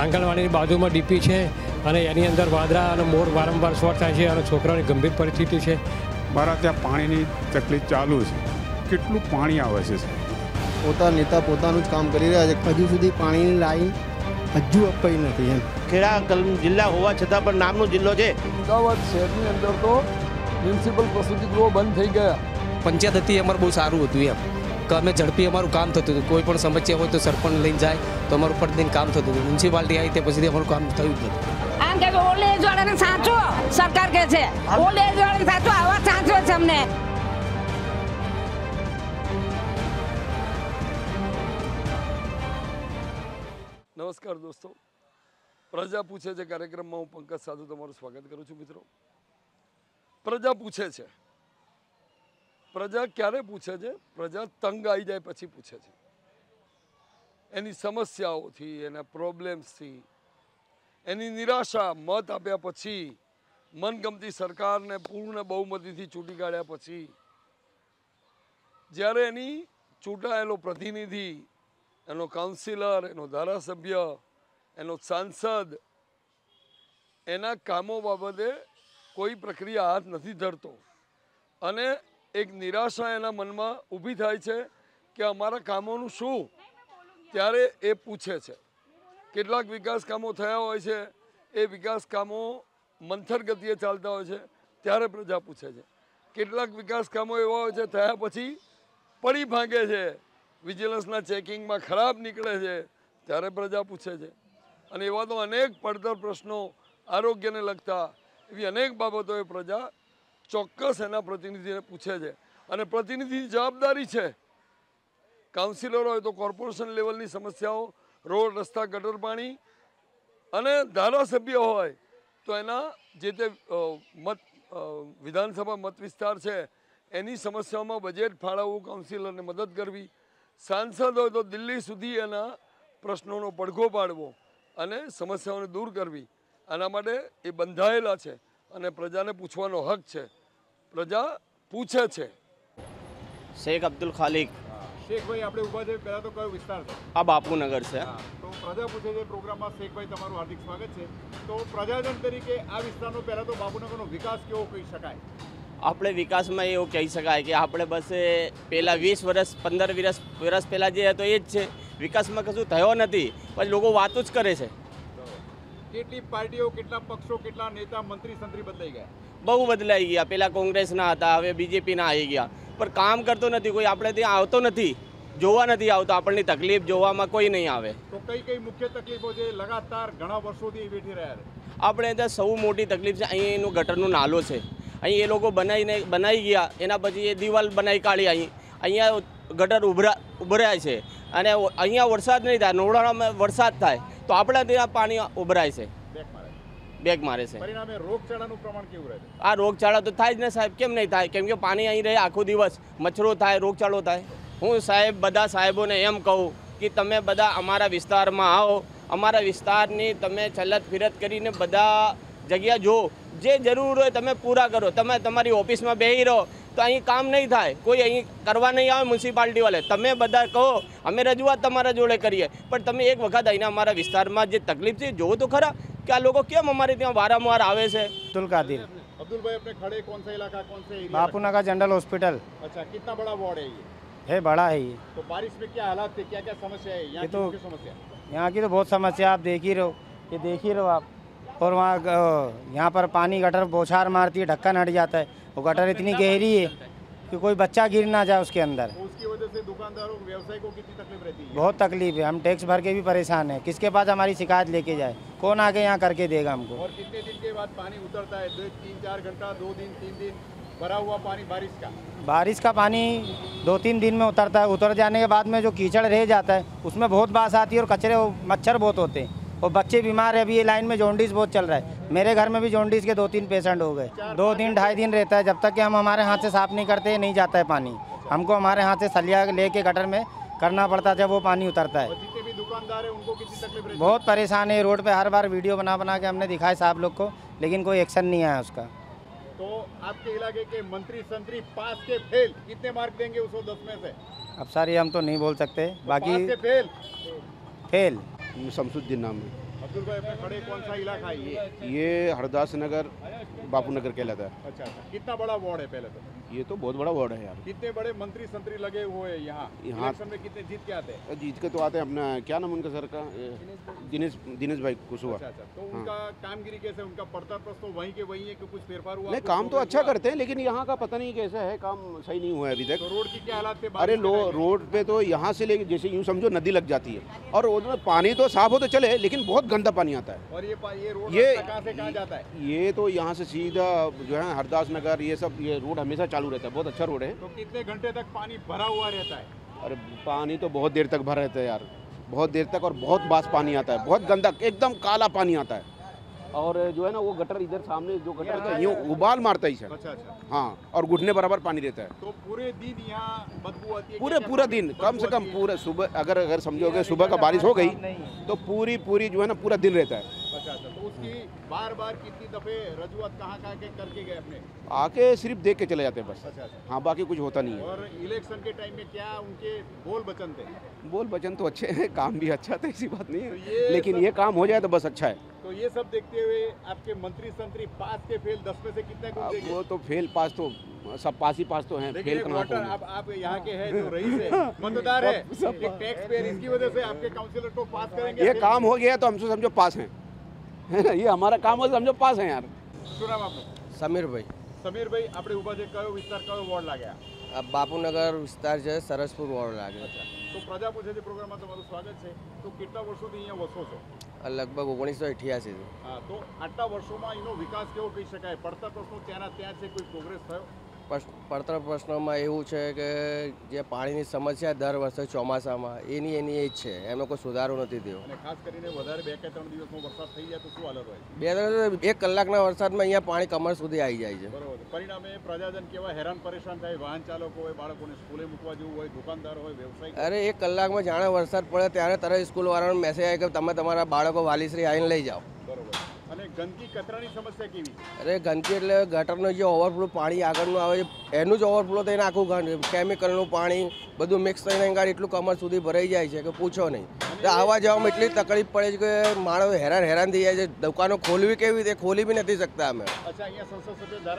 આંગણવાડીની બાજુમાં ડીપી છે અને એની અંદર વાદરા અને મોર વારંવાર શોર્ટ થાય છે અને છોકરાઓની ગંભીર પરિસ્થિતિ છે મારા ત્યાં પાણીની તકલીફ ચાલુ છે કેટલું પાણી આવે છે પોતા નેતા પોતાનું જ કામ કરી રહ્યા છે હજુ સુધી પાણીની લાઈન હજુ અપાઈ નથી એમ ખેડા જિલ્લા હોવા છતાં પણ નામનો જિલ્લો છે અમદાવાદ શહેરની અંદર તો મ્યુનિસિપલ પ્રસૂતિ ગૃહો બંધ થઈ ગયા પંચાયત હતી અમારે બહુ સારું હતું એમ અમે ઝડપી અમારું કામ થતું હતું કોઈ પણ સમસ્યા હોય તો સરપંચ લઈને જાય તો અમારું ફટદીને કામ થતું હતું મ્યુનિસિપાલિટી આવી તે પછી અમારું કામ થયું જ નથી નમસ્કાર દોસ્તો પ્રજા પૂછે છે કાર્યક્રમમાં હું પંકજ સાથે તમારું સ્વાગત કરું છું મિત્રો પ્રજા પૂછે છે પ્રજા ક્યારે પૂછે છે પ્રજા તંગ આવી જાય પછી પૂછે છે એની સમસ્યાઓ થી એના પ્રોબ્લેમ્સ થી એની નિરાશા મત આપ્યા પછી મન ગમતી સરકાર ને પૂર્ણ બહુમતી થી ચૂટી કાઢ્યા પછી જ્યારે એની ચૂટાયેલો પ્રતિનિધિ એનો કાઉન્સેલર એનો ધારાસભ્ય એનો સાંસદ એના કામો બાબતે કોઈ પ્રક્રિયા હાથ નથી ધરતો અને એક નિરાશા એના મનમાં ઊભી થાય છે કે અમારા કામોનું શું ત્યારે એ પૂછે છે કેટલાક વિકાસ કામો થયા હોય છે એ વિકાસ કામો મંથર ગતિએ ચાલતા હોય છે ત્યારે પ્રજા પૂછે છે કેટલાક વિકાસ કામો એવા હોય છે થયા પછી પડી ભાંગે છે વિજિલન્સના ચેકિંગમાં ખરાબ નીકળે છે ત્યારે પ્રજા પૂછે છે અને એવા તો અનેક પડતર પ્રશ્નો આરોગ્યને લગતા એવી અનેક બાબતોએ પ્રજા ચોક્કસ એના પ્રતિનિધિને પૂછે છે અને પ્રતિનિધિની જવાબદારી છે કાઉન્સિલર હોય તો કોર્પોરેશન લેવલની સમસ્યાઓ રોડ રસ્તા ગટર પાણી અને ધારાસભ્ય હોય તો એના જે તે મત વિધાનસભા મત વિસ્તાર છે એની સમસ્યાઓમાં બજેટ ફાળવવું કાઉન્સિલરને મદદ કરવી સાંસદ હોય તો દિલ્હી સુધી એના પ્રશ્નોનો પડઘો પાડવો અને સમસ્યાઓને દૂર કરવી આના માટે એ બંધાયેલા છે અને પ્રજાને પૂછવાનો હક છે પ્રજા પૂછે છે શેખ अब्दुल ખાલિક શેખ ભાઈ આપણે ઉપાધિ પેલા તો કયો વિસ્તાર છે આ બાપુનગર છે તો પ્રજા પૂછે છે પ્રોગ્રામમાં શેખ ભાઈ તમારું हार्दिक સ્વાગત છે તો પ્રજાજન તરીકે આ વિસ્તારનો પેલા તો બાપુનગરનો વિકાસ કેવો કહી શકાય આપણે વિકાસમાં એવું કહી શકાય કે આપણે બસ પેલા 20 વર્ષ 15 વર્ષ વર્ષ પેલા જે તો એ જ છે વિકાસમાં કશું થયો નથી પણ લોકો વાતુ જ કરે છે કેટલી પાર્ટીઓ કેટલા પક્ષો કેટલા નેતા મંત્રી સંત્રી બદલાઈ ગયા બહુ બદલાઈ ગયા પહેલાં કોંગ્રેસના હતા હવે બીજેપીના આવી ગયા પણ કામ કરતો નથી કોઈ આપણે ત્યાં આવતો નથી જોવા નથી આવતો આપણને તકલીફ જોવામાં કોઈ નહીં આવે તો કઈ કઈ મુખ્ય તકલીફો જે લગાતાર ઘણા વર્ષોથી બેઠી રહ્યા આપણે ત્યાં સૌ મોટી તકલીફ છે અહીં એનું ગટરનું નાલો છે અહીં એ લોકો બનાવીને બનાવી ગયા એના પછી એ દિવાલ બનાવી કાઢી અહીં અહીંયા ગટર ઉભરા ઉભરાય છે અને અહીંયા વરસાદ નહીં થાય નોળામાં વરસાદ થાય તો આપળા દેના પાણી ઉબરાય છે બેગ મારે છે પરિણામે રોગચાળાનું પ્રમાણ કેવું રહે આ રોગચાળો તો થાય જ ને સાહેબ કેમ ન થાય કેમ કે પાણી અહીં રહે આખો દિવસ મચ્છરો થાય રોગચાળો થાય હું સાહેબ બધા સાહેબોને એમ કહું કે તમે બધા અમારા વિસ્તારમાં આવો અમારા વિસ્તારની તમે ચલતફિરત કરીને બધા જગ્યા જો જે જરૂર હોય તમે પૂરા કરો તમે તમારી ઓફિસમાં બેહી રહો તો અહીં કામ નહીં થાય કોઈ અહીં કરવા નહીં આવે મ્યુનિસિપાલિટી વાલે તમે બધા કહો અમે રજૂઆત તમારા જોડે કરીએ પણ તમે એક વખત અહીંના અમારા વિસ્તારમાં જે તકલીફ છે જોવો તો ખરા કે આ લોકો કેમ અમારે ત્યાં વારંવાર આવે છે અબ્દુલ કાદિર अब्दुल अपने खड़े कौन सा इलाका कौन सा बापू नगर जनरल हॉस्पिटल अच्छा कितना बड़ा वार्ड है ये है बड़ा है ये तो बारिश में क्या हालात थे क्या क्या समस्या है यहाँ की तो यहाँ की तो बहुत समस्या आप देख ही रहो ये देख ही रहो आप और वहाँ यहाँ पर पानी गटर बोछार मारती है ढक्कन हट जाता है वो गटर तो इतनी गहरी है कि कोई बच्चा गिर ना जाए उसके अंदर तो उसकी वजह से दुकानदारों व्यवसाय को कितनी तकलीफ रहती है बहुत तकलीफ है हम टैक्स भर के भी परेशान हैं किसके पास हमारी शिकायत लेके जाए कौन आके यहाँ करके देगा हमको और कितने दिन के बाद पानी उतरता है तीन चार घंटा दो दिन तीन दिन भरा हुआ पानी बारिश का बारिश का पानी दो तीन दिन में उतरता है उतर जाने के बाद में जो कीचड़ रह जाता है उसमें बहुत बास आती है और कचरे मच्छर बहुत होते हैं और बच्चे बीमार है अभी ये लाइन में जॉन्डिस बहुत चल रहा है मेरे घर में भी जॉन्डिस के दो तीन पेशेंट हो गए दो दिन ढाई दिन रहता है जब तक कि हम हमारे हाथ से साफ नहीं करते नहीं जाता है पानी हमको हमारे हाथ से सलिया ले के गटर में करना पड़ता है जब वो पानी उतरता है बहुत परेशान है रोड पर हर बार वीडियो बना बना के हमने दिखाया साहब लोग को लेकिन कोई एक्शन नहीं आया उसका तो आपके इलाके के मंत्री संतरी पास के फेल कितने मार्क देंगे उसको दस में से अब सर ये हम तो नहीं बोल सकते तो बाकी फेल फेल शमसुद्दीन नाम है अब्दुल खड़े कौन सा इलाका है ये ये हरदास नगर बापू नगर कहलाता है अच्छा, अच्छा। कितना बड़ा वार्ड है पहले तो ये तो बहुत बड़ा वार्ड है यार कितने बड़े मंत्री संतरी लगे हुए हैं यहाँ यहाँ में कितने जीत के आते हैं जीत के तो आते हैं अपना क्या नाम उनका सर का दिनेश दिनेश भाई कुशवा अच्छा, अच्छा, तो हाँ। उनका कामगिरी कैसे उनका पड़ता तो प्रश्न वहीं के वहीं है कि कुछ फेरफार हुआ नहीं काम तो, तो अच्छा करते हैं लेकिन यहाँ का पता नहीं कैसा है काम सही नहीं हुआ है अभी तक तो रोड की क्या हालात है अरे रोड पे तो यहाँ से लेके जैसे यूँ समझो नदी लग जाती है और उसमें पानी तो साफ हो तो चले लेकिन बहुत गंदा पानी आता है और ये ये ये कहाँ से कहाँ जाता है ये तो यहाँ से सीधा जो है हरदास नगर ये सब ये रोड हमेशा चालू रहता है बहुत अच्छा रोड है तो कितने घंटे तक पानी भरा हुआ रहता है अरे पानी तो बहुत देर तक भरा रहता है यार बहुत देर तक और बहुत बास पानी आता है बहुत गंदा एकदम काला पानी आता है और जो है ना वो गटर इधर सामने जो गटर है यूँ उबाल मारता है सर अच्छा अच्छा हाँ और घुटने बराबर पानी देता है तो पूरे दिन बदबू आती है पूरे पूरा दिन कम से कम पूरे सुबह अगर अगर समझोगे सुबह का बारिश हो गई तो पूरी पूरी जो है ना पूरा दिन रहता है तो उसकी बार बार कितनी दफ़े रजुआत कहाँ कहाँ के करके गए अपने आके सिर्फ देख के चले जाते हैं बस अच्छा, अच्छा। हाँ बाकी कुछ होता नहीं है और इलेक्शन के टाइम में क्या उनके बोल बचन थे बोल बचन तो अच्छे हैं काम भी अच्छा था ऐसी बात नहीं है तो ये लेकिन सब... ये काम हो जाए तो बस अच्छा है तो ये सब देखते हुए आपके मंत्री संतरी पास के फेल दस में से कितने वो तो फेल पास तो सब पास ही पास तो हैं फेल कहाँ आप आप यहाँ के हैं जो रईस है मतदार है टैक्स पेयर इसकी वजह से आपके काउंसिलर को पास करेंगे ये काम हो गया तो हमसे समझो पास हैं है ना ये हमारा काम है समझो पास है यार શું નામ આપનું સમીરભાઈ સમીરભાઈ આપણે ઊભા છે કયો વિસ્તાર કયો વોર્ડ લાગ્યા બાપુનગર વિસ્તાર છે સરસપુર વોર્ડ લાગે તો પ્રજા પૂછે છે પ્રોગ્રામમાં તમારું સ્વાગત છે તો કેટલા વર્ષોથી અહીંયા વસો છો લગભગ ઓગણીસો અઠ્યાસીથી હા તો આટલા વર્ષોમાં એનો વિકાસ કેવો કહી શકાય પડતર પ્રશ્નો ત્યાંના ત્યાં છે કોઈ પ્રોગ્રેસ થયો પડતર પ્રશ્નોમાં એવું છે કે જે પાણીની સમસ્યા દર વર્ષે ચોમાસામાં એની એની એ જ છે એનો કોઈ સુધારો નથી થયો ખાસ કરીને વધારે બે કે ત્રણ દિવસનો વરસાદ થઈ જાય તો શું હાલત હોય બે એક કલાકના વરસાદમાં અહીંયા પાણી કમર સુધી આવી જાય છે બરોબર પરિણામે પ્રજાજન કેવા હેરાન પરેશાન થાય વાહન ચાલકો હોય બાળકોને સ્કૂલે મૂકવા જવું હોય દુકાનદાર હોય વ્યવસાય અરે એક કલાકમાં જાણે વરસાદ પડે ત્યારે તરત સ્કૂલવાળાનો મેસેજ આવે કે તમે તમારા બાળકો વાલીશ્રી આવીને લઈ જાઓ બરોબર અને અરે ગંદકી એટલે ગટરનું જે ઓવરફ્લો પાણી આગળનું આવે છે એનું જ ઓવરફ્લો થઈને આખું કેમિકલનું પાણી બધું મિક્સ થઈને ગાડી એટલું કમર સુધી ભરાઈ જાય છે કે પૂછો નહીં આવવા જવામાં એટલી તકલીફ પડે છે કે માણસ હેરાન હેરાન થઈ જાય છે દુકાનો ખોલવી કેવી રીતે ખોલી બી નથી શકતા અમે અચ્છા અહીંયા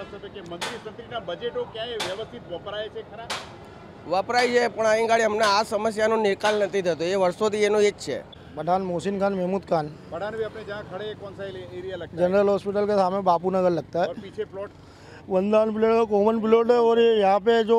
વપરાય છે પણ અહીં ગાડી અમને આ સમસ્યાનો નિકાલ નથી થતો એ વર્ષોથી એનો એ જ છે पठान मोहसिन खान महमूद खान पठान भी अपने जहाँ खड़े कौन सा एरिया लगता है जनरल हॉस्पिटल के सामने बापू नगर लगता है और पीछे प्लॉट वंदन प्लेट कॉमन प्लॉट है और ये यहाँ पे जो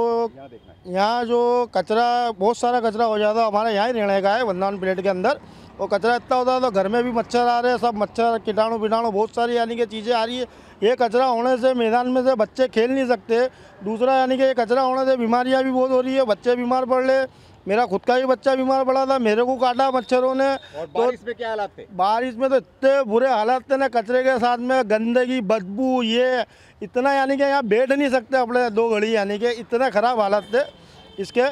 यहाँ जो कचरा बहुत सारा कचरा हो जाता है हमारे यहाँ ही रहने का है वंदन प्लेट के अंदर और कचरा इतना होता है तो घर में भी मच्छर आ रहे हैं सब मच्छर कीटाणु विटाणु बहुत सारी यानी कि चीज़ें आ रही है ये कचरा होने से मैदान में से बच्चे खेल नहीं सकते दूसरा यानी कि ये कचरा होने से बीमारियाँ भी बहुत हो रही है बच्चे बीमार पड़ रहे मेरा खुद का ही बच्चा बीमार पड़ा था मेरे को काटा मच्छरों ने और तो बारिश तो, में क्या हालात थे बारिश में तो इतने बुरे हालात थे ना कचरे के साथ में गंदगी बदबू ये इतना यानी कि यहाँ बैठ नहीं सकते अपने दो घड़ी यानी कि इतना ख़राब हालात थे इसके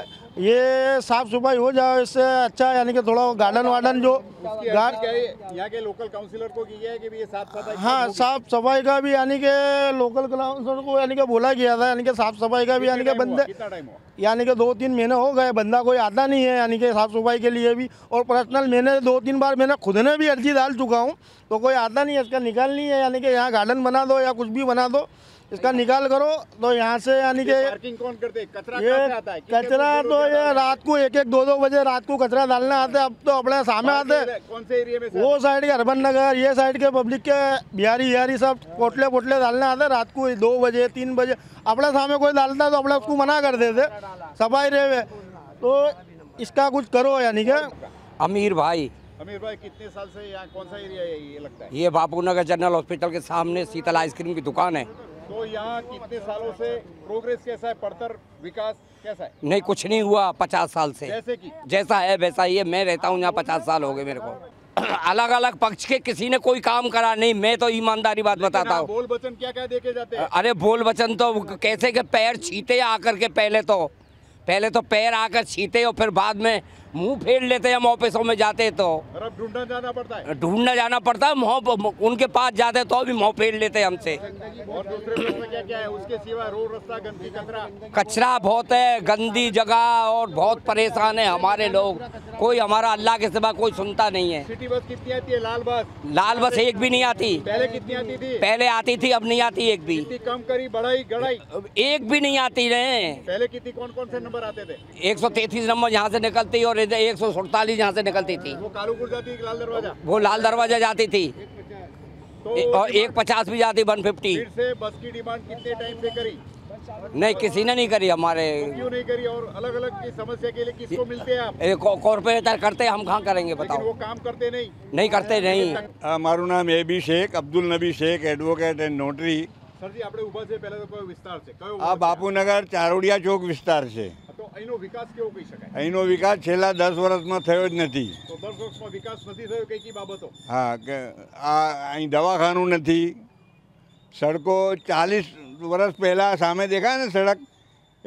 ये साफ सफाई हो जाए इससे अच्छा यानी कि थोड़ा गार्डन वार्डन जो यहाँ के लोकल काउंसिलर को किया है कि भी ये साफ सफाई हाँ साफ सफाई का भी यानी कि लोकल काउंसिलर को यानी कि बोला गया था यानी कि साफ सफाई का भी यानी कि बंदे यानी कि दो तीन महीने हो गए बंदा कोई आता नहीं है यानी कि साफ सफाई के लिए भी और पर्सनल मैंने दो तीन बार मैंने खुद ने भी अर्जी डाल चुका हूँ तो कोई आता नहीं है इसका निकाल नहीं है यानी कि यहाँ गार्डन बना दो या कुछ भी बना दो इसका निकाल करो तो यहाँ से यानी कि कचरा ये कचरा तो ये रात को एक एक दो दो बजे रात को कचरा डालने आते अब तो अपने सामने आते कौन से एरिया में वो साइड के हरबन नगर ये साइड के पब्लिक के बिहारी बिहारी सब पोटले पोटले डालने आते रात को दो बजे तीन बजे अपने सामने कोई डालता है तो अपने उसको मना कर देते सफाई रहे तो इसका कुछ करो यानी कि अमीर भाई अमीर भाई कितने साल से यहाँ कौन सा एरिया है ये लगता है ये बापू नगर जनरल हॉस्पिटल के सामने शीतल आइसक्रीम की दुकान है तो यहाँ कितने सालों से प्रोग्रेस कैसा है पढ़तर विकास कैसा है नहीं कुछ नहीं हुआ पचास साल से जैसे कि जैसा है वैसा ही है मैं रहता हूँ यहाँ पचास साल हो गए मेरे को अलग अलग पक्ष के किसी ने कोई काम करा नहीं मैं तो ईमानदारी बात बताता हूँ बोल बचन क्या क्या देखे जाते हैं अरे बोल बचन तो कैसे के पैर छीते आकर के पहले तो पहले तो पैर आकर छीते और फिर बाद में मुंह फेर लेते हम ऑफिसों में जाते तो ढूंढना जाना पड़ता है ढूंढना जाना पड़ता है मुँह उनके पास जाते तो भी मुँह फेर लेते हैं हमसे कचरा बहुत है गंदी जगह और बहुत परेशान है हमारे लोग कोई हमारा अल्लाह के सिवा कोई सुनता नहीं है सिटी बस कितनी आती है लाल बस लाल बस एक भी नहीं आती पहले कितनी आती थी पहले आती थी अब नहीं आती एक भी कम करी बढ़ाई गढ़ाई एक भी नहीं आती रहे पहले कितनी कौन कौन से नंबर आते थे एक सौ तैतीस नंबर यहाँ से निकलती और एक सौ सड़तालीस यहाँ से निकलती थी वो कालूपुर जाती थी लाल दरवाजा वो लाल दरवाजा जाती थी तो और एक पचास भी जाती वन फिफ्टी बस की डिमांड कितने टाइम से करी नहीं किसी ने नहीं करी हमारे क्यों नहीं करी और अलग अलग की समस्या के लिए किसको मिलते हैं आप कॉर्पोरेटर करते हम कहाँ करेंगे बताओ वो काम करते नहीं नहीं करते नहीं મારું નામ A B Shaikh Abdul Nabi Shaikh advocate and notary સરજી આપણે ઉભા છે પહેલા તો કયો વિસ્તાર છે आप बापू नगर चारोड़िया चौक विस्तार से અહીંનો વિકાસ કેવો કહી શકાય અહીંનો વિકાસ છેલ્લા દસ વર્ષમાં થયો જ નથી તો દસ વર્ષમાં વિકાસ નથી થયો કઈ કઈ બાબતો હા કે આ અહીં દવાખાનું નથી સડકો ચાલીસ વર્ષ પહેલાં સામે દેખાય ને સડક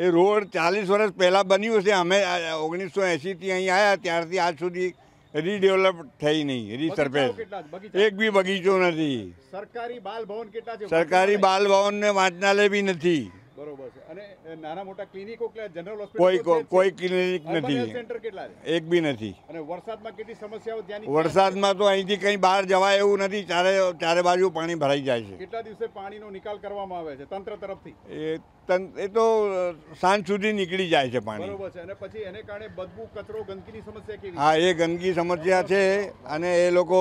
એ રોડ ચાલીસ વર્ષ પહેલાં બન્યું છે અમે ઓગણીસો એંશીથી અહીં આવ્યા ત્યારથી આજ સુધી રીડેવલપ થઈ નહીં રીસર્ફેસ એક બી બગીચો નથી સરકારી બાલ ભવન કેટલા છે સરકારી બાલ ભવનને વાંચનાલય બી નથી બરોબર છે અને નાના મોટા ક્લિનિકો કે જનરલ હોસ્પિટલ કોઈ કોઈ ક્લિનિક નથી સેન્ટર કેટલા છે એક બી નથી અને વરસાદમાં કેટલી સમસ્યાઓ ત્યાંની વરસાદમાં તો અહીંથી કંઈ બહાર જવાય એવું નથી ચારે ચારે બાજુ પાણી ભરાઈ જાય છે કેટલા દિવસે પાણીનો નિકાલ કરવામાં આવે છે તંત્ર તરફથી એ એ તો સાંજ સુધી નીકળી જાય છે પાણી બરોબર છે અને પછી એને કારણે બદબુ કચરો ગંદકીની સમસ્યા કેવી હા એ ગંદકી સમસ્યા છે અને એ લોકો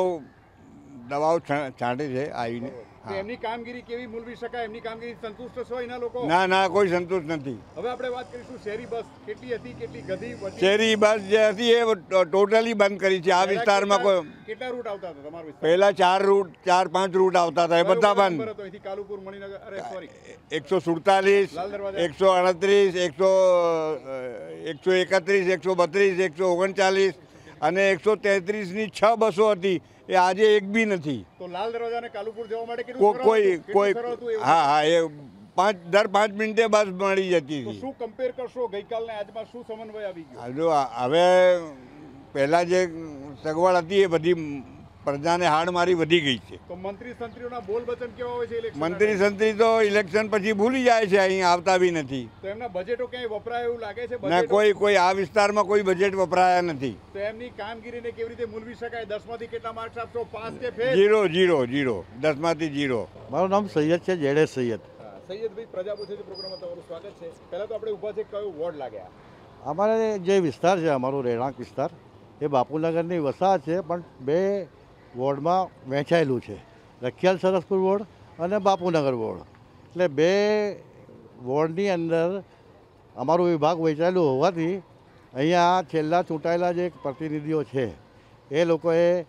દવાઓ છાંટે છે આવીને એમની કામગીરી કેવી મૂલવી શકાય એમની કામગીરી સંતુષ્ટ છો એના લોકો ના ના કોઈ સંતુષ્ટ નથી હવે આપણે વાત કરીશું શહેરી બસ કેટલી હતી કેટલી ગધી શહેરી બસ જે હતી એ ટોટલી બંધ કરી છે આ વિસ્તારમાં કોઈ કેટલા રૂટ આવતા હતા તમારો પહેલા ચાર રૂટ ચાર પાંચ રૂટ આવતા હતા એ બધા બંધ કાલુપુર મણિનગર એકસો સુડતાલીસ એકસો અડત્રીસ એકસો એકસો એકત્રીસ એકસો બત્રીસ એકસો ઓગણચાલીસ અને એકસો તેત્રીસની છ બસો હતી એ આજે એક બી નથી તો લાલ દરવાજા કાલુપુર જવા માટે કોઈ કોઈ હા હા એ પાંચ દર પાંચ મિનિટે બસ મળી જતી હતી શું કમ્પેર કરશો ગઈકાલને આજમાં શું સમન્વય આવી ગયો હવે પહેલાં જે સગવડ હતી એ બધી પ્રજાને હાડ મારી વધી ગઈ છે તો મંત્રી સંત્રીઓના બોલ વચન કેવા હોય છે મંત્રી સંત્રી તો ઇલેક્શન પછી ભૂલી જાય છે અહીં આવતા બી નથી તો એમના બજેટો ક્યાંય વપરાય એવું લાગે છે ના કોઈ કોઈ આ વિસ્તારમાં કોઈ બજેટ વપરાયા નથી તો એમની કામગીરીને કેવી રીતે મૂલવી શકાય દસમાંથી કેટલા માર્ક્સ આપશો પાસ કે ફેલ જીરો જીરો જીરો દસમાંથી જીરો મારું નામ સૈયદ છે જેડે સૈયદ સૈયદભાઈ પ્રજા પૂછે છે પ્રોગ્રામમાં તમારું સ્વાગત છે પહેલાં તો આપણે ઊભા છે કયો વોર્ડ લાગ્યા અમારે જે વિસ્તાર છે અમારો રહેણાંક વિસ્તાર એ બાપુનગરની વસાહત છે પણ બે વોર્ડમાં વહેંચાયેલું છે રખિયાલ સરસપુર વોર્ડ અને બાપુનગર વોર્ડ એટલે બે વોર્ડની અંદર અમારો વિભાગ વહેંચાયેલું હોવાથી અહીંયા છેલ્લા ચૂંટાયેલા જે પ્રતિનિધિઓ છે એ લોકોએ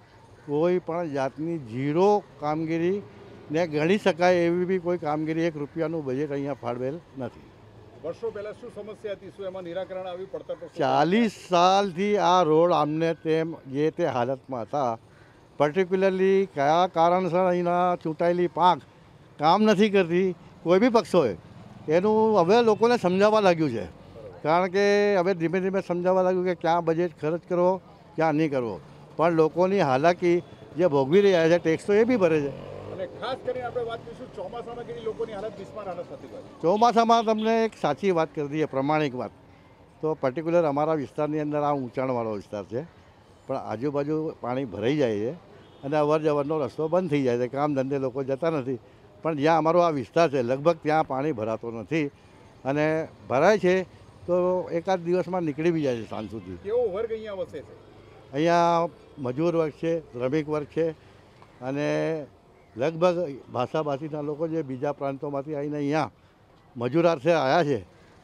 કોઈ પણ જાતની ઝીરો કામગીરીને ગણી શકાય એવી બી કોઈ કામગીરી એક રૂપિયાનું બજેટ અહીંયા ફાળવેલ નથી વર્ષો પહેલાં શું સમસ્યા હતી શું એમાં નિરાકરણ આવ્યું પડતર ચાલીસ સાલથી આ રોડ આમને તેમ જે તે હાલતમાં હતા પાર્ટિક્યુલરલી કયા કારણસર આના ચુટાઈલી પાખ કામ નથી કરતી કોઈ ભી પક્ષો એનું હવે લોકોને સમજાવવા લાગ્યું છે કારણ કે હવે ધીમે ધીમે સમજાવવા લાગ્યું કે ક્યાં બજેટ ખર્ચ કરો ક્યાં નહી કરો પણ લોકોની હાલાકી જે ભોગવી રહ્યા છે ટેક્સ તો એ ભરે છે અને ખાસ કરીને આપણે વાત કીશું ચોમાસામાં કે લોકોની હાલત બિસ્માન હાલત થઈ ગઈ ચોમાસામાં તમને એક સાચી વાત કરી દીધી પ્રમાણિક વાત તો પાર્ટિક્યુલર અમારા વિસ્તારની અંદર આ ઊંચાણ વાળો વિસ્તાર છે પણ આજુબાજુ પાણી ભરાઈ જાય છે અને અવર જવરનો રસ્તો બંધ થઈ જાય છે કામ ધંધે લોકો જતા નથી પણ જ્યાં અમારો આ વિસ્તાર છે લગભગ ત્યાં પાણી ભરાતો નથી અને ભરાય છે તો એકાદ દિવસમાં નીકળી બી જાય છે સાંજ સુધી કેવો વર્ગ અહીંયા વસે છે અહીંયા મજૂર વર્ગ છે શ્રમિક વર્ગ છે અને લગભગ ભાષાભાષીના લોકો જે બીજા પ્રાંતોમાંથી આવીને અહીંયા મજૂરાર્થે આવ્યા છે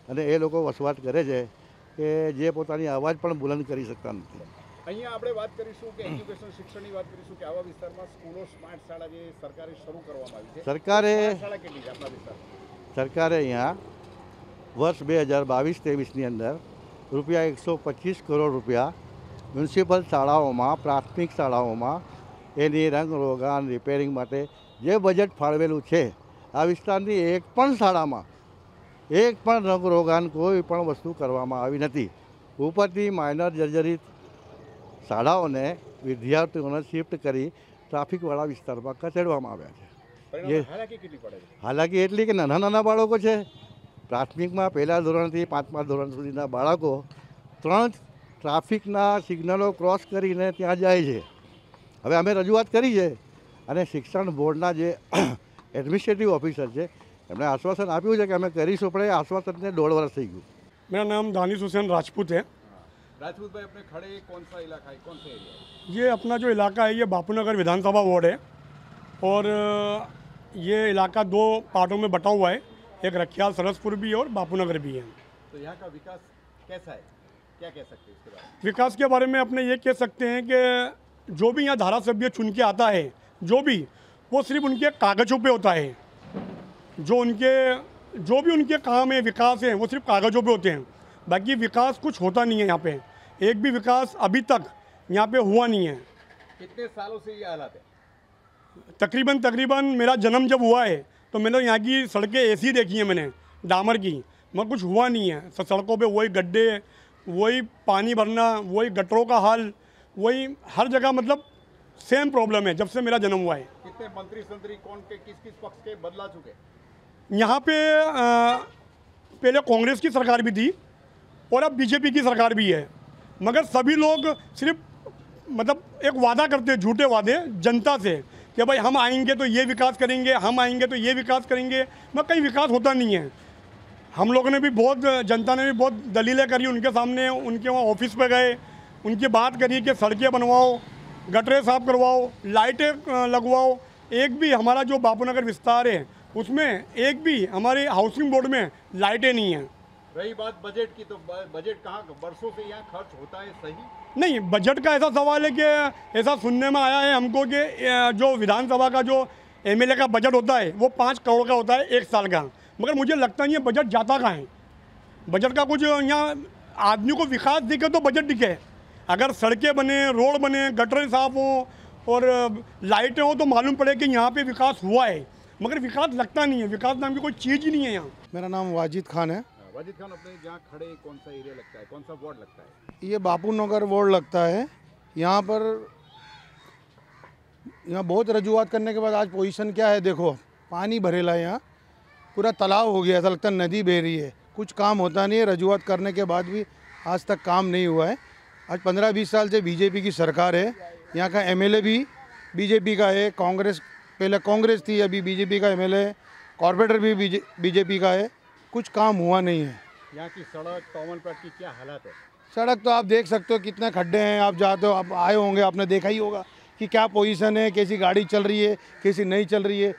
અને એ લોકો વસવાટ કરે છે કે જે પોતાની અવાજ પણ બુલંદ કરી શકતા નથી અહીંયા આપણે વાત કરીશું કે એજ્યુકેશન શિક્ષણની વાત કરીશું કે આવા વિસ્તારમાં સ્કૂલો સ્માર્ટ શાળા જે સરકારે શરૂ કરવામાં આવી છે સરકારે શાળા કેટલી છે આપણા વિસ્તારમાં સરકારે અહીંયા વર્ષ બે હજાર બાવીસ ત્રેવીસની અંદર રૂપિયા એકસો પચીસ કરોડ રૂપિયા મ્યુનિસિપલ શાળાઓમાં પ્રાથમિક શાળાઓમાં એની રંગ રોગાન રિપેરિંગ માટે જે બજેટ ફાળવેલું છે આ વિસ્તારની એક પણ શાળામાં એક પણ રંગ રોગાન કોઈ પણ વસ્તુ કરવામાં આવી નથી ઉપરથી માઇનર જર્જરિત શાળાઓને વિદ્યાર્થીઓને શિફ્ટ કરી ટ્રાફિકવાળા વિસ્તારમાં ખસેડવામાં આવ્યા છે હાલાકી એટલી કે નાના નાના બાળકો છે પ્રાથમિકમાં પહેલા ધોરણથી પાંચમા ધોરણ સુધીના બાળકો ત્રણ ટ્રાફિકના સિગ્નલો ક્રોસ કરીને ત્યાં જાય છે હવે અમે રજૂઆત કરી છે અને શિક્ષણ બોર્ડના જે એડમિનિસ્ટ્રેટિવ ઓફિસર છે એમણે આશ્વાસન આપ્યું છે કે અમે કરીશું પણ એ આશ્વાસનને દોઢ વર્ષ થઈ ગયું મેરા નામ દાનિશ હુસેન રાજપૂત છે राजपूत भाई अपने खड़े कौन सा इलाका है कौन सा एरिया ये अपना जो इलाका है ये बापूनगर विधानसभा वार्ड है और ये इलाका दो पार्टों में बटा हुआ है एक रखियाल सरसपुर भी है और बापूनगर भी है तो यहाँ का विकास कैसा है क्या कह सकते हैं इसके बारे में विकास के बारे में अपने ये कह सकते हैं कि जो भी यहाँ धारा सभ्य चुन के आता है जो भी वो सिर्फ उनके कागजों पे होता है जो उनके जो भी उनके काम है विकास है वो सिर्फ कागजों पे होते हैं बाकी विकास कुछ होता नहीं है यहाँ पे एक भी विकास अभी तक यहाँ पे हुआ नहीं है कितने सालों से ये हालात है तकरीबन तकरीबन मेरा जन्म जब हुआ है तो मैंने यहाँ की सड़कें ऐसी देखी हैं मैंने डामर की मगर कुछ हुआ नहीं है सड़कों पे वही गड्ढे वही पानी भरना वही गटरों का हाल वही हर जगह मतलब सेम प्रॉब्लम है जब से मेरा जन्म हुआ है कितने मंत्री संतरी कौन के किस किस पक्ष के बदला चुके यहाँ पे आ, पहले कांग्रेस की सरकार भी थी और अब बीजेपी की सरकार भी है मगर सभी लोग सिर्फ मतलब एक वादा करते हैं झूठे वादे जनता से कि भाई हम आएंगे तो ये विकास करेंगे हम आएंगे तो ये विकास करेंगे मगर कहीं विकास होता नहीं है हम लोगों ने भी बहुत जनता ने भी बहुत दलीलें करी उनके सामने उनके वहाँ ऑफिस पे गए उनकी बात करी कि सड़कें बनवाओ गटरे साफ करवाओ लाइटें लगवाओ एक भी हमारा जो बापूनगर विस्तार है उसमें एक भी हमारे हाउसिंग बोर्ड में लाइटें नहीं हैं रही बात बजट की तो बजट कहाँ बरसों से यहाँ खर्च होता है सही नहीं बजट का ऐसा सवाल है कि ऐसा सुनने में आया है हमको कि जो विधानसभा का जो एमएलए का बजट होता है वो पाँच करोड़ का होता है एक साल का मगर मुझे लगता नहीं है बजट जाता कहाँ है बजट का कुछ यहाँ आदमी को विकास दिखे तो बजट दिखे अगर सड़कें बने रोड बने गटरें साफ हों और लाइटें हों तो मालूम पड़े कि यहाँ पे विकास हुआ है मगर विकास लगता नहीं है विकास नाम की कोई चीज़ ही नहीं है यहाँ मेरा नाम वाजिद खान है वजीद खान अपने जहाँ खड़े कौन सा एरिया लगता है कौन सा वार्ड लगता है ये बापू नगर वार्ड लगता है यहाँ पर यहाँ बहुत रजूआत करने के बाद आज पोजीशन क्या है देखो पानी भरेला है यहाँ पूरा तालाब हो गया ऐसा लगता है नदी बह रही है कुछ काम होता नहीं है रजूआत करने के बाद भी आज तक काम नहीं हुआ है आज पंद्रह बीस साल से बीजेपी की सरकार है यहाँ का एमएलए भी बीजेपी का है कांग्रेस पहले कांग्रेस थी अभी बीजेपी का एमएलए है कॉरपोरेटर भी बीजेपी का है कुछ काम हुआ नहीं है यहाँ की सड़क पवनपट की क्या हालत है सड़क तो आप देख सकते हो कितने खड्डे हैं आप जाते हो आप आए होंगे आपने देखा ही होगा कि क्या पोजीशन है कैसी गाड़ी चल रही है कैसी नहीं चल रही है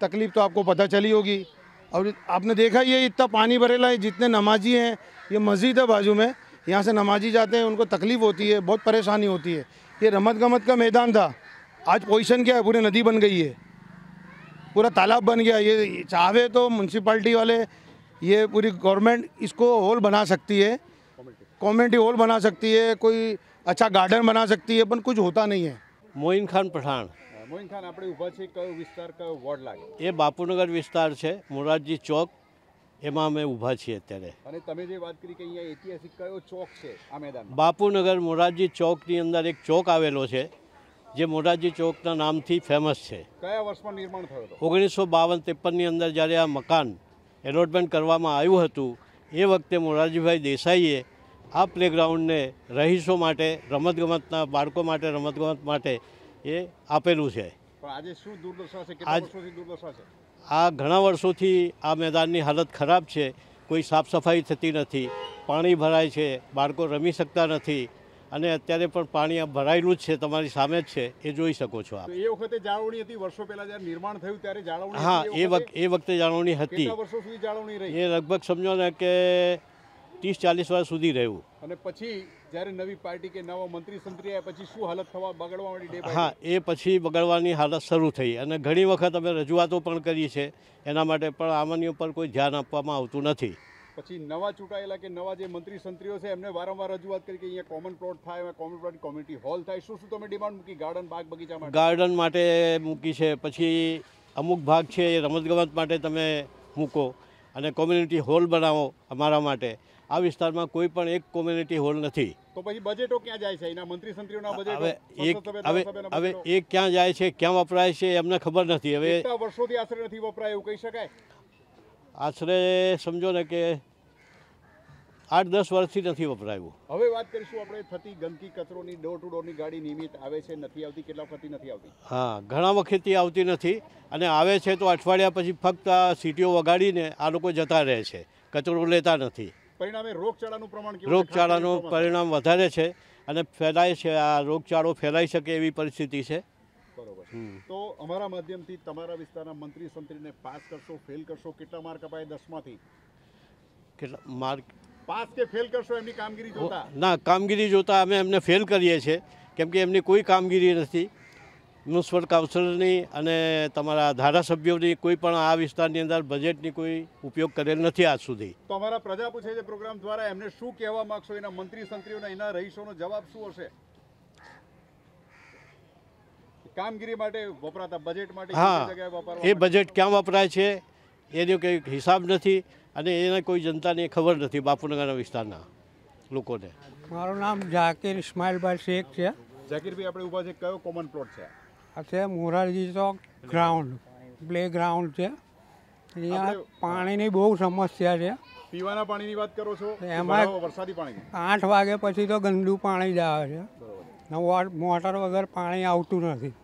तकलीफ़ तो आपको पता चली होगी और आपने देखा ये इतना पानी भरेला है जितने नमाजी हैं ये मस्जिद है बाजू में यहाँ से नमाजी जाते हैं उनको तकलीफ़ होती है बहुत परेशानी होती है ये रमत गमत का मैदान था आज पोजिशन क्या है पूरी नदी बन गई है पूरा तालाब बन गया ये चाहे तो म्यूनसिपाल्टी वाले ये पूरी गवर्नमेंट इसको हॉल बना सकती है कॉमेंट्री हॉल बना सकती है कोई अच्छा गार्डन बना सकती है पर कुछ होता नहीं है मोइन खान पठान हाँ, मोइन खान अपने उपाचे क्यों विस्तार क्यों वार्ड लागे ये बापूनगर विस्तार छे मुरादजी चौक એમાં અમે ઊભા છીએ અત્યારે અને તમે જે વાત કરી કે અહીંયા ઐતિહાસિક કયો ચોક છે આ મેદાન બાપુનગર મોરારજી ચોકની અંદર એક ચોક આવેલો છે જે મોરારજી ચોકના નામથી ફેમસ છે કયા વર્ષમાં નિર્માણ થયો હતો 1952 53 ની અંદર જ્યારે આ એ રોડબેન્ડ કરવામાં આવ્યું હતું એ વખતે મોરાજીભાઈ દેસાઈએ આ પ્લેગ્રાઉન્ડને રહીશો માટે રમતગમતના બાળકો માટે રમતગમત માટે એ આપેલું છે પણ આજે શું દુર્દશા છે કેટલો દુર્દશા છે આ ઘણા વર્ષોથી આ મેદાનની હાલત ખરાબ છે કોઈ સાફ સફાઈ થતી નથી પાણી ભરાય છે બાળકો રમી શકતા નથી અને અત્યારે પણ પાણી આ ભરાયેલું જ છે તમારી સામે જ છે એ જોઈ શકો છો આપ એ વખતે જાળવણી હતી વર્ષો પહેલા જ્યારે નિર્માણ થયું ત્યારે જાળવણી હા એ વખત એ વખતે જાળવણી હતી વર્ષો સુધી જાળવણી રહી એ લગભગ સમજો ને કે ત્રીસ ચાલીસ વર્ષ સુધી રહ્યું અને પછી જ્યારે નવી પાર્ટી કે નવા મંત્રી સંત્રી આવ્યા પછી શું હાલત થવા બગડવા હા એ પછી બગડવાની હાલત શરૂ થઈ અને ઘણી વખત અમે રજૂઆતો પણ કરી છે એના માટે પણ આમની ઉપર કોઈ ધ્યાન આપવામાં આવતું નથી પછી નવા ચૂંટાયેલા કે નવા જે મંત્રી સંત્રીઓ છે એમને વારંવાર રજૂઆત કરી કે અહીંયા કોમન પ્લોટ થાય કોમન પ્લોટ કોમ્યુનિટી હોલ થાય શું શું તમે ડિમાન્ડ મૂકી ગાર્ડન બાગ બગીચા માટે ગાર્ડન માટે મૂકી છે પછી અમુક ભાગ છે એ રમતગમત માટે તમે મૂકો અને કોમ્યુનિટી હોલ બનાવો અમારા માટે આ વિસ્તારમાં કોઈ પણ એક કોમ્યુનિટી હોલ નથી તો પછી બજેટો ક્યાં જાય છે એના મંત્રી સંત્રીઓના બજેટ હવે હવે એ ક્યાં જાય છે ક્યાં વપરાય છે એમને ખબર નથી હવે વર્ષોથી આશરે નથી વપરાય એવું કહી શકાય આશરે સમજો ને કે આઠ દસ વર્ષથી નથી વપરાયું હવે વાત કરીશું આપણે થતી ગંદકી કચરોની ડોર ટુ ડોરની ગાડી નિયમિત આવે છે નથી આવતી કેટલા વખત નથી આવતી હા ઘણા વખતથી આવતી નથી અને આવે છે તો અઠવાડિયા પછી ફક્ત આ સીટીઓ વગાડીને આ લોકો જતા રહે છે કચરો લેતા નથી પરિણામે રોગચાળાનું પ્રમાણ રોગચાળાનું પરિણામ વધારે છે અને ફેલાય છે આ રોગચાળો ફેલાઈ શકે એવી પરિસ્થિતિ છે બરોબર તો અમારા માધ્યમથી તમારા વિસ્તારના મંત્રી સંત્રીને પાસ કરશો ફેલ કરશો કેટલા માર્ક અપાય દસમાંથી કેટલા માર્ક પાસ કે ફેલ કરશો એમની કામગીરી જોતા ના કામગીરી જોતા અમે એમને ફેલ કરીએ છીએ કેમ કે એમની કોઈ કામગીરી નથી મ્યુનિસિપલ કાઉન્સિલની અને તમારા ધારાસભ્યોની કોઈ પણ આ વિસ્તારની અંદર બજેટની કોઈ ઉપયોગ કરેલ નથી આજ સુધી તો અમારા પ્રજા પૂછે છે પ્રોગ્રામ દ્વારા એમને શું કહેવા માગશો એના મંત્રી સંત્રીઓના એના રહીશોનો જવાબ શું હશે કામગીરી માટે વપરાતા બજેટ માટે હા એ બજેટ ક્યાં વપરાય છે એનો કંઈ હિસાબ નથી અને એને કોઈ જનતાને ખબર નથી બાપુનગરના વિસ્તારના લોકોને મારું નામ જાકીર ઇસ્માઇલભાઈ શેખ છે ઝાકીરભાઈ આપણે ઊભા છે કયો કોમન પ્લોટ છે આ છે Morarji Chowk ground playground છે અહીંયા પાણીની બહુ સમસ્યા છે પીવાના પાણીની વાત કરો છો એમાં વરસાદી પાણી આઠ વાગે પછી તો ગંદુ પાણી જ આવે છે મોટર વગર પાણી આવતું નથી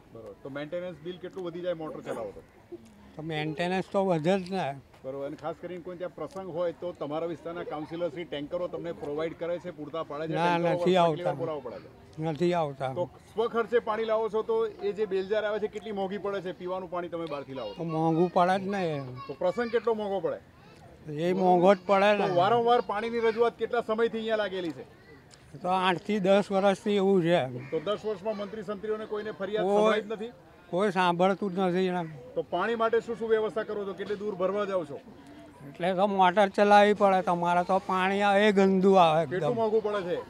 તો મેન્ટેનન્સ બિલ કેટલું વધી જાય મોટર ચલાવો તો તો મેન્ટેનન્સ તો વધે જ ને બરોબર અને ખાસ કરીને કોઈ ત્યાં પ્રસંગ હોય તો તમારા વિસ્તારના કાઉન્સિલર શ્રી ટેન્કરો તમને પ્રોવાઈડ કરે છે પૂરતા પાડે છે નથી આવતા પડે નથી આવતા તો સ્વખર્ચે પાણી લાવો છો તો એ જે બેલજાર આવે છે કેટલી મોંઘી પડે છે પીવાનું પાણી તમે બહારથી લાવો તો મોંઘું પડે જ ને તો પ્રસંગ કેટલો મોંઘો પડે એ મોંઘો જ પડે ને વારંવાર પાણીની રજૂઆત કેટલા સમયથી અહીંયા લાગેલી છે તો આઠથી દસ વર્ષથી એવું છે તો દસ વર્ષમાં મંત્રી સંત્રીઓને કોઈને ફરિયાદ કોઈ નથી કોઈ સાંભળતું જ નથી એના તો પાણી માટે શું શું વ્યવસ્થા કરો છો કેટલી દૂર ભરવા જાવ છો એટલે તો મોટર ચલાવવી પડે તમારે તો પાણી એ ગંદુ આવે કેટલું મોંઘું પડે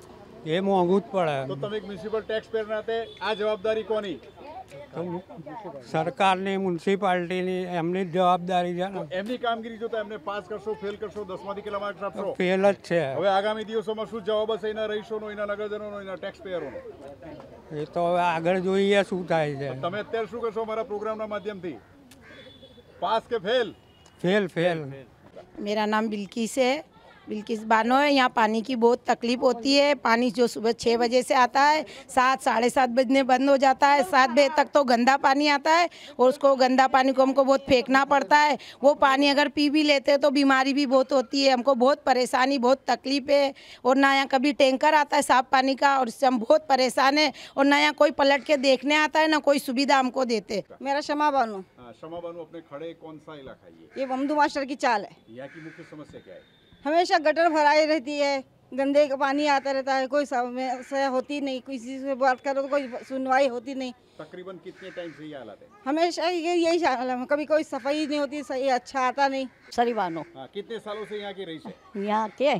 છે એ મોંઘું જ પડે તો તમે મ્યુનિસિપલ ટેક્સ પેર નાતે આ જવાબદારી કોની સરકારની મ્યુનિસિપાલિટીની એમની જવાબદારી છે ને એમની કામગીરી જોતા એમને પાસ કરશો ફેલ કરશો દસમાંથી કેટલા માર્ક્સ આપશો ફેલ જ છે હવે આગામી દિવસોમાં શું જવાબ હશે એના રહીશોનો એના નગરજનોનો એના ટેક્સ પેયરોનો એ તો હવે આગળ જોઈએ શું થાય છે તમે અત્યારે શું કરશો અમારા પ્રોગ્રામના માધ્યમથી પાસ કે ફેલ ફેલ ફેલ મેરા નામ બિલકીસ હે बिल्किस बानो है यहाँ पानी की बहुत तकलीफ होती है पानी जो सुबह छः बजे से आता है सात साढ़े सात बजने बंद हो जाता है सात बजे तक तो गंदा पानी आता है और उसको गंदा पानी को हमको बहुत फेंकना पड़ता है वो पानी अगर पी भी लेते हैं तो बीमारी भी बहुत होती है हमको बहुत परेशानी बहुत तकलीफ है और ना यहाँ कभी टेंकर आता है साफ पानी का और इससे हम बहुत परेशान है और ना यहाँ कोई पलट के देखने आता है ना कोई सुविधा हमको देते मेरा क्षमा बानो क्षमा हाँ, बानो अपने खड़े कौन सा इलाका ये वमदू मास्टर की चाल है यहाँ की मुख्य समस्या क्या है हमेशा गटर भराई रहती है गंदे का पानी आता रहता है कोई समस्या होती नहीं किसी से बात करो तो कोई सुनवाई होती नहीं तकरीबन कितने टाइम से हालत है हमेशा ये यही हालत है कभी कोई सफाई नहीं होती सही अच्छा आता नहीं सरीवानो हाँ, कितने सालों से यहाँ की रही है यहाँ के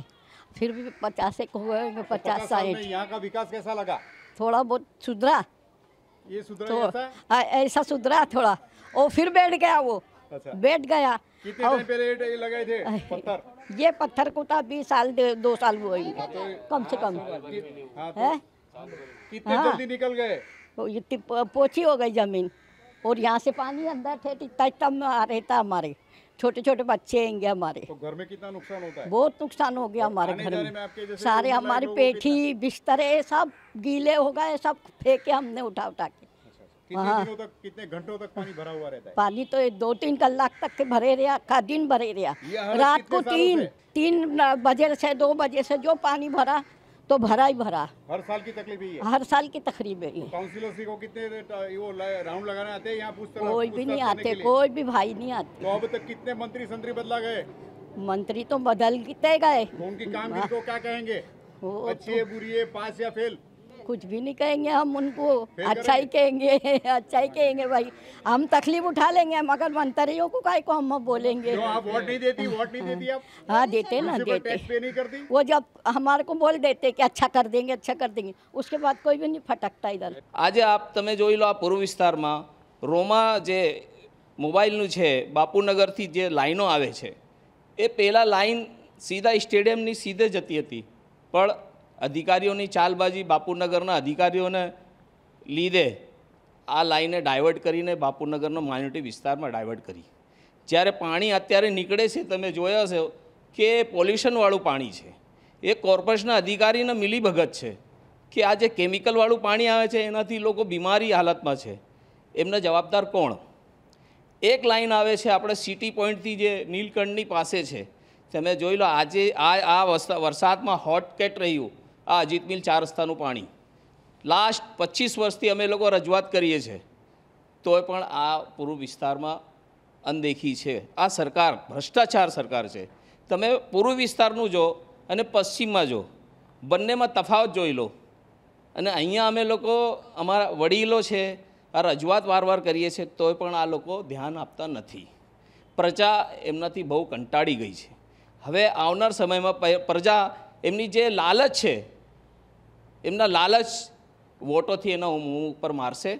फिर भी पचास एक हुए तो पचास साठ यहाँ का विकास कैसा लगा थोड़ा बहुत सुधरा ये सुधरा तो ऐसा सुधरा थोड़ा और फिर बैठ गया वो अच्छा। बैठ गया कितने हाँ। पहले ये लगाए थे पत्थर ये पत्थर को था तो बीस साल दो साल हुए हाँ, तो कम से कम हाँ, तो है कितने जल्दी निकल गए पोछी हो गई जमीन और यहाँ से पानी अंदर थे इतना इतना आ रहे था हमारे छोटे छोटे बच्चे आएंगे हमारे तो घर में कितना नुकसान होता है बहुत नुकसान हो गया हमारे घर में, में सारे हमारे पेठी बिस्तर सब गीले हो गए सब फेंके हमने उठा उठा के हाँ दिनों तक कितने घंटों तक पानी भरा हुआ रहता है पानी तो दो तीन कलाक तक के भरे रहा का दिन भरे रहा रात को तीन तीन बजे से दो बजे से जो पानी भरा तो भरा ही भरा हर साल की तकलीफ ही है हर साल की तकलीफ है काउंसिलर तो से को कितने वो राउंड लगाने आते हैं यहाँ पूछते कोई भी नहीं आते कोई भी भाई नहीं आते तो अब तक कितने मंत्री संतरी बदला गए मंत्री तो बदल गए तो उनकी काम को क्या कहेंगे अच्छी है तो बुरी है पास या फेल कुछ भी नहीं कहेंगे हम उनको अच्छा ही कहेंगे अच्छा ही कहेंगे भाई हम तकलीफ उठा लेंगे मगर मंत्रियों को काय को हम बोलेंगे आप वोट नहीं देती वोट नहीं देती आप हाँ देते ना देते वो जब हमारे को बोल देते कि अच्छा कर देंगे अच्छा कर देंगे उसके बाद कोई भी नहीं फटकता ફટકતા ઇધર આજે આપ તમે જોઈ લો આ પૂર્વ વિસ્તારમાં રોમા જે મોબાઈલનું છે બાપુનગરથી જે લાઈનો આવે છે એ પહેલાં લાઈન સીધા સ્ટેડિયમની सीधे जती હતી पर અધિકારીઓની ચાલબાજી બાપુનગરના અધિકારીઓને લીધે આ લાઈને ડાયવર્ટ કરીને બાપુનગરનો માઇનોરિટી વિસ્તારમાં ડાયવર્ટ કરી જ્યારે પાણી અત્યારે નીકળે છે તમે જોયા હશે કે પોલ્યુશનવાળું પાણી છે એ કોર્પોરેશનના અધિકારીને મિલીભગત છે કે આ જે કેમિકલવાળું પાણી આવે છે એનાથી લોકો બીમારી હાલતમાં છે એમને જવાબદાર કોણ એક લાઈન આવે છે આપણે સિટી પોઈન્ટથી જે નીલકંઠની પાસે છે તમે જોઈ લો આજે આ આ વરસાદમાં હોટ કેટ રહ્યું આ અજીત મિલ ચાર રસ્તાનું પાણી લાસ્ટ પચીસ વર્ષથી અમે લોકો રજૂઆત કરીએ છીએ તોય પણ આ પૂર્વ વિસ્તારમાં અનદેખી છે આ સરકાર ભ્રષ્ટાચાર સરકાર છે તમે પૂર્વ વિસ્તારનું જો અને પશ્ચિમમાં જો બંનેમાં તફાવત જોઈ લો અને અહીંયા અમે લોકો અમારા વડીલો છે આ રજૂઆત વારવાર કરીએ છીએ તોય પણ આ લોકો ધ્યાન આપતા નથી પ્રજા એમનાથી બહુ કંટાળી ગઈ છે હવે આવનાર સમયમાં પ્રજા એમની જે લાલચ છે એમના લાલચ વોટોથી એના મું ઉપર મારશે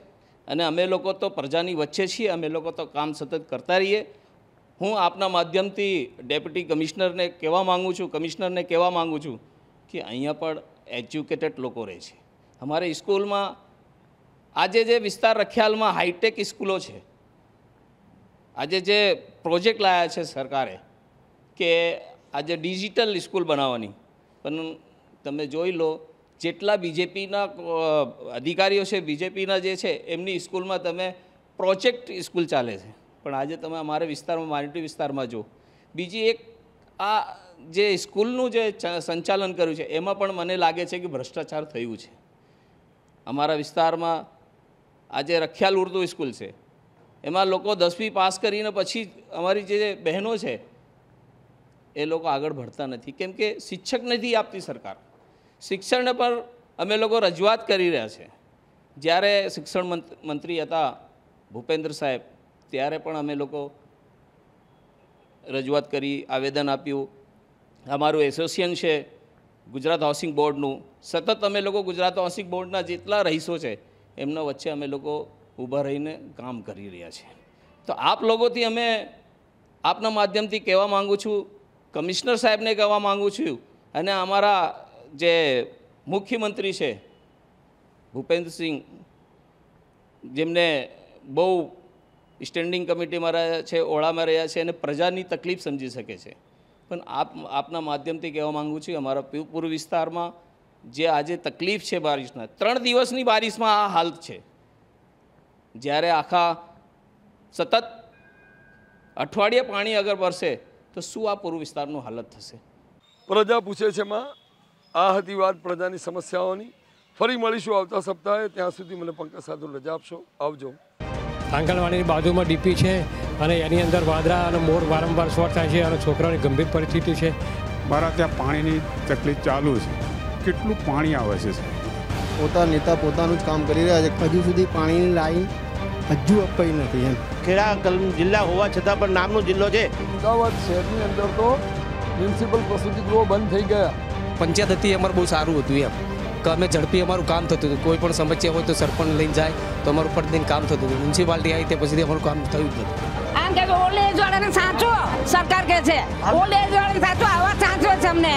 અને અમે લોકો તો પ્રજાની વચ્ચે છીએ અમે લોકો તો કામ સતત કરતા રહીએ હું આપના માધ્યમથી ડેપ્યુટી કમિશનરને કહેવા માગું છું કમિશનરને કહેવા માગું છું કે અહીંયા પણ એજ્યુકેટેડ લોકો રહે છે અમારે સ્કૂલમાં આજે જે વિસ્તાર રખ્યાલમાં હાઈટેક સ્કૂલો છે આજે જે પ્રોજેક્ટ લાયા છે સરકારે કે આજે ડિજિટલ સ્કૂલ બનાવવાની પણ તમે જોઈ લો જેટલા બીજેપીના અધિકારીઓ છે બીજેપીના જે છે એમની સ્કૂલમાં તમે પ્રોજેક્ટ સ્કૂલ ચાલે છે પણ આજે તમે અમારા વિસ્તારમાં મારિટી વિસ્તારમાં જુઓ બીજી એક આ જે સ્કૂલનું જે સંચાલન કર્યું છે એમાં પણ મને લાગે છે કે ભ્રષ્ટાચાર થયું છે અમારા વિસ્તારમાં આજે રખ્યાલ ઉર્દુ સ્કૂલ છે એમાં લોકો દસમી પાસ કરીને પછી અમારી જે બહેનો છે એ લોકો આગળ ભણતા નથી કેમ કે શિક્ષક નથી આપતી સરકાર શિક્ષણ પર અમે લોકો રજૂઆત કરી રહ્યા છે જ્યારે શિક્ષણ મંત્રી હતા ભૂપેન્દ્ર સાહેબ ત્યારે પણ અમે લોકો રજૂઆત કરી આવેદન આપ્યું અમારું એસોસિએશન છે ગુજરાત હાઉસિંગ બોર્ડનું સતત અમે લોકો ગુજરાત હાઉસિંગ બોર્ડના જેટલા રહીશો છે એમના વચ્ચે અમે લોકો ઊભા રહીને કામ કરી રહ્યા છે તો આપ લોકોથી અમે આપના માધ્યમથી કહેવા માગું છું કમિશનર સાહેબને કહેવા માગું છું અને અમારા જે મુખ્યમંત્રી છે ભૂપેન્દ્રસિંહ જેમને બહુ સ્ટેન્ડિંગ કમિટીમાં રહ્યા છે ઓળામાં રહ્યા છે અને પ્રજાની તકલીફ સમજી શકે છે પણ આપ આપના માધ્યમથી કહેવા માગું છું અમારા પૂર્વ વિસ્તારમાં જે આજે તકલીફ છે બારિશના ત્રણ દિવસની બારિશમાં આ હાલત છે જ્યારે આખા સતત અઠવાડિયે પાણી અગર વરસે તો શું આ પૂર્વ વિસ્તારનું હાલત થશે પ્રજા પૂછે છે માં આ હતી વાત પ્રજાની સમસ્યાઓની ફરી મળીશું આવતા સપ્તાહે ત્યાં સુધી મને પંકજ સાધુ રજા આપશો આવજો આંગણવાડીની બાજુમાં ડીપી છે અને એની અંદર વાદરા અને મોર વારંવાર શોર્ટ થાય છે અને છોકરાઓની ગંભીર પરિસ્થિતિ છે મારા ત્યાં પાણીની તકલીફ ચાલુ છે કેટલું પાણી આવે છે પોતા નેતા પોતાનું જ કામ કરી રહ્યા છે હજુ સુધી પાણીની લાઈન હજુ અપાઈ નથી એમ ખેડા જિલ્લા હોવા છતાં પણ નામનો જિલ્લો છે અમદાવાદ શહેરની અંદર તો મ્યુનિસિપલ પ્રસૂતિ ગૃહો બંધ થઈ ગયા પંચાયત હતી અમારું બહુ સારું હતું એમ કે અમે ઝડપી અમારું કામ થતું હતું કોઈ પણ સમસ્યા હોય તો સરપંચ લઈને જાય તો અમારું પર દિન કામ થતું હતું મ્યુનિસિપાલિટી આવી તે પછી અમારું કામ થયું જ નથી કે સાચો સરકાર કહે છે ઓલ્ડ એજ સાચો આવા સાચો છે અમને